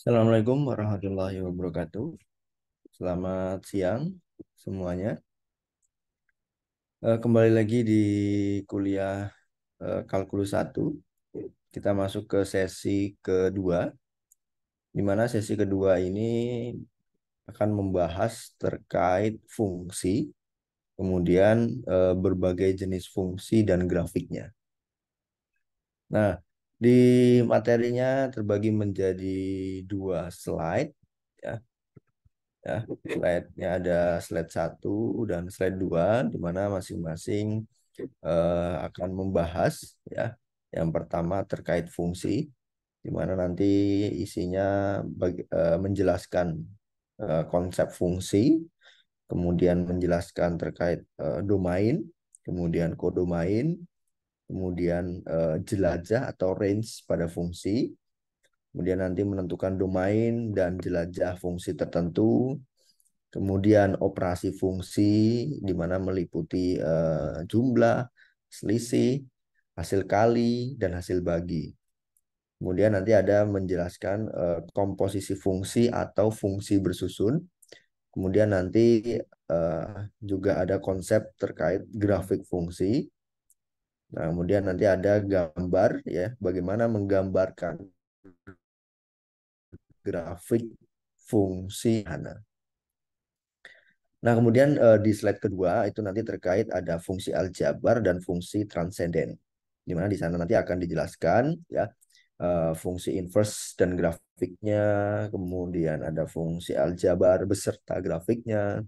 Assalamualaikum warahmatullahi wabarakatuh. Selamat siang semuanya. Eh, kembali lagi di kuliah eh, kalkulus 1. Kita masuk ke sesi kedua. Di mana sesi kedua ini akan membahas terkait fungsi, kemudian eh, berbagai jenis fungsi dan grafiknya. Nah, di materinya terbagi menjadi dua slide, ya. Ya, slide-nya ada slide satu dan slide dua di mana masing-masing uh, akan membahas ya. Yang pertama terkait fungsi, di mana nanti isinya bagi, uh, eh, menjelaskan uh, konsep fungsi, kemudian menjelaskan terkait uh, domain, kemudian kodomain, kemudian eh, jelajah atau range pada fungsi, kemudian nanti menentukan domain dan jelajah fungsi tertentu, kemudian operasi fungsi di mana meliputi eh, jumlah, selisih, hasil kali, dan hasil bagi. Kemudian nanti ada menjelaskan eh, komposisi fungsi atau fungsi bersusun. Kemudian nanti eh, juga ada konsep terkait grafik fungsi. Nah, kemudian nanti ada gambar ya, bagaimana menggambarkan grafik fungsi sederhana. Nah, kemudian eh, di slide kedua itu nanti terkait ada fungsi aljabar dan fungsi transenden. Di mana di sana nanti akan dijelaskan ya eh, fungsi inverse dan grafiknya, kemudian ada fungsi aljabar beserta grafiknya,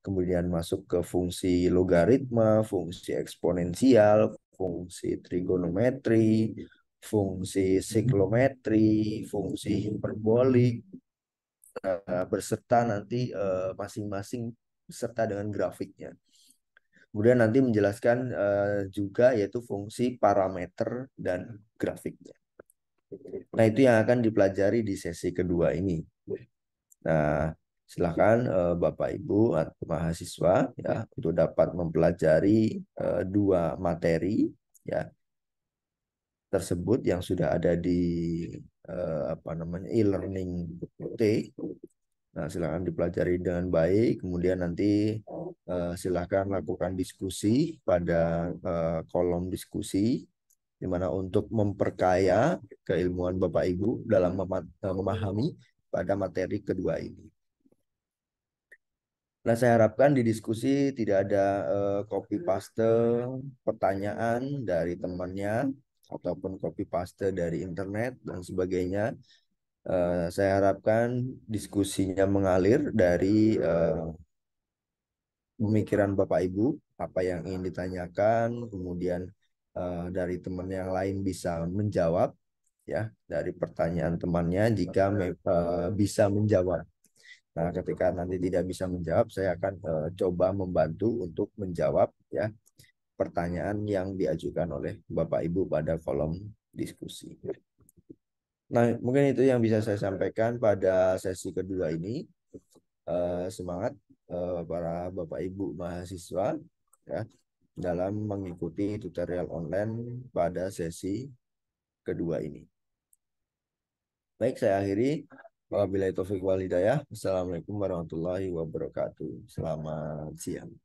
kemudian masuk ke fungsi logaritma, fungsi eksponensial, fungsi trigonometri, hmm. fungsi hmm. siklometri, fungsi hiperbolik uh, berserta nanti eh, masing-masing uh, serta dengan grafiknya. Kemudian nanti menjelaskan eh, juga yaitu fungsi parameter dan grafiknya. Nah, itu yang akan dipelajari di sesi kedua ini. Nah, Silakan uh, Bapak Ibu atau mahasiswa ya untuk dapat mempelajari uh, dua materi ya tersebut yang sudah ada di uh, apa namanya e-learning T. Nah, silakan dipelajari dengan baik. Kemudian nanti uh, silakan lakukan diskusi pada uh, kolom diskusi di mana untuk memperkaya keilmuan Bapak Ibu dalam memahami pada materi kedua ini. Nah, saya harapkan di diskusi tidak ada uh, copy paste pertanyaan dari temannya ataupun copy paste dari internet dan sebagainya. Uh, saya harapkan diskusinya mengalir dari uh, pemikiran Bapak Ibu, apa yang ingin ditanyakan, kemudian uh, dari teman yang lain bisa menjawab ya dari pertanyaan temannya jika uh, bisa menjawab. Nah, ketika nanti tidak bisa menjawab, saya akan uh, coba membantu untuk menjawab ya pertanyaan yang diajukan oleh Bapak Ibu pada kolom diskusi. Nah, mungkin itu yang bisa saya sampaikan pada sesi kedua ini. Uh, semangat uh, para Bapak Ibu mahasiswa ya dalam mengikuti tutorial online pada sesi kedua ini. Baik, saya akhiri. Wabillahi taufiq wal hidayah. Assalamualaikum warahmatullahi wabarakatuh. Selamat siang.